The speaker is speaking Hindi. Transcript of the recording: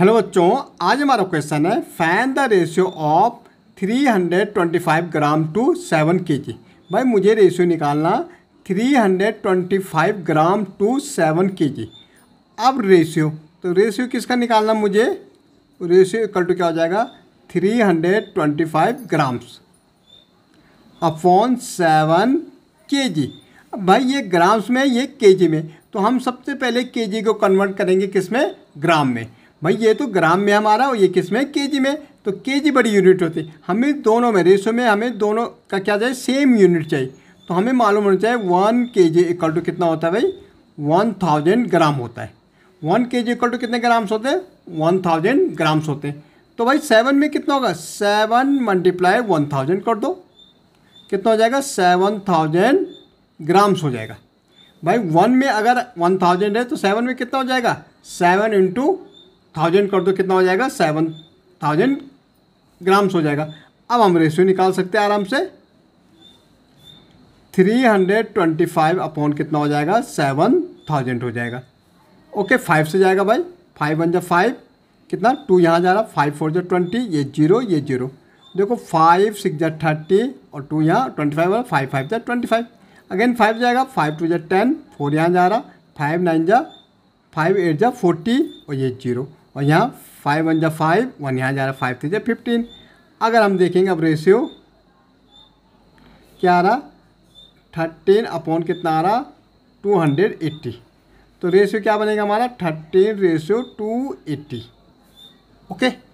हेलो बच्चों आज हमारा क्वेश्चन है find the ratio of 325 gram to 7 KG भाई मुझे रेशियो निकालना 325 ग्राम टू 7 केजी अब रेशियो तो रेशियो किसका निकालना मुझे रेशियो इक्वल टू क्या हो जाएगा 325 ग्राम्स अपॉन सेवन के जी भाई ये ग्राम्स में ये केजी में तो हम सबसे पहले केजी को कन्वर्ट करेंगे किस में ग्राम में भाई ये तो ग्राम में हमारा और ये किस में के जी में तो के जी बड़ी यूनिट होती है हमें दोनों में रेशो में हमें दोनों का क्या चाहिए सेम यूनिट चाहिए तो हमें मालूम होना चाहिए one K G equal to कितना होता है भाई वन थाउजेंड ग्राम होता है one K G equal to कितने ग्राम्स होते हैं वन थाउजेंड ग्राम्स होते हैं तो भाई सेवन में कितना होगा सेवन मल्टीप्लाई वन थाउजेंड कर दो कितना हो जाएगा सेवन थाउजेंड ग्राम्स हो जाएगा भाई वन में अगर वन थाउजेंड है तो सेवन में कितना हो जाएगा सेवन इंटू थाउजेंड कर दो कितना हो जाएगा सेवन थाउजेंड ग्राम्स हो जाएगा अब हम रेशियो निकाल सकते हैं आराम से three hundred twenty five upon कितना हो जाएगा सेवन थाउजेंड हो जाएगा ओके फाइव से जाएगा भाई फाइव वन जो फाइव कितना टू यहाँ जा रहा फाइव फोर जो ट्वेंटी ये जीरो ये जीरो देखो फाइव सिक्स जो थर्टी और टू यहाँ ट्वेंटी फाइव वाला फाइव फाइव जो ट्वेंटी फाइव अगेन फाइव जाएगा फाइव टू जो टेन फोर यहाँ जा रहा फाइव नाइन जा फाइव एट जा फोर्टी और ये जीरो और यहाँ फाइव वन जा फाइव वन यहाँ जा रहा है फाइव थ्री जा फिफ्टीन अगर हम देखेंगे अब रेशियो क्या आ रहा थर्टीन अपॉन कितना आ रहा टू हंड्रेड एट्टी तो रेशियो क्या बनेगा हमारा thirteen ratio two eighty okay